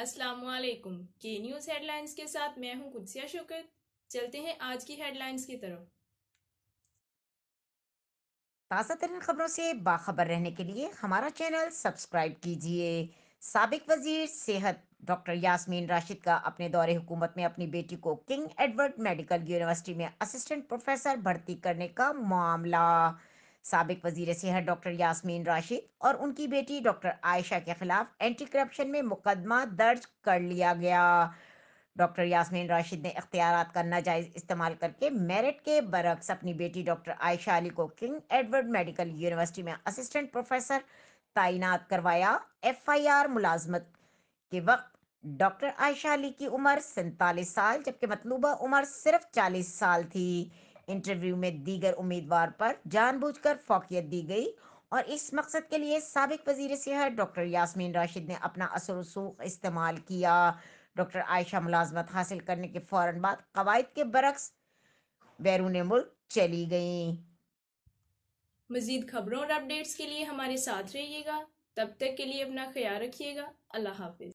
अस्सलाम वालेकुम के न्यूज़ हेडलाइंस के साथ मैं हूं कुदसिया शुक्र चलते हैं आज की हेडलाइंस की तरफ ताज़ा तरीन खबरों से बाखबर रहने के लिए हमारा चैनल सब्सक्राइब कीजिए सबक वजीर सेहत डॉक्टर यासमीन राशिद का अपने दौरे हुकूमत में अपनी बेटी को किंग एडवर्ड मेडिकल यूनिवर्सिटी में असिस्टेंट प्रोफेसर भर्ती करने का मामला सबक वजीर सेहत डॉक्टर यासमीन राशिद और उनकी बेटी डॉक्टर आयशा के खिलाफ एंटी करप्शन में मुकदमा दर्ज कर लिया गया डॉक्टर यासमीन राशिद ने इख्तियार का नाजायज इस्तेमाल करके मेरिट के बरक्स अपनी बेटी डॉक्टर आयशा अली को किंग एडवर्ड मेडिकल यूनिवर्सिटी में असिस्टेंट प्रोफेसर तैनात करवाया एफ आई आर मुलाजमत के वक्त डॉक्टर आयशा अली की उम्र सैंतालीस साल जबकि मतलूबा उम्र सिर्फ चालीस साल थी इंटरव्यू में दीगर उम्मीदवार पर जानबूझकर फौकियत दी गई और इस मकसद के लिए सबक वजीर सेहत डॉक्टर यासमीन राशिद ने अपना असर रसूख इस्तेमाल किया डॉक्टर आयशा मुलाजमत हासिल करने के फौरन बाद कवायद के बरक्स बैरून मुल्क चली गई मजीद खबरों और अपडेट्स के लिए हमारे साथ रहिएगा तब तक के लिए अपना ख्याल रखिएगा अल्लाह हाफिज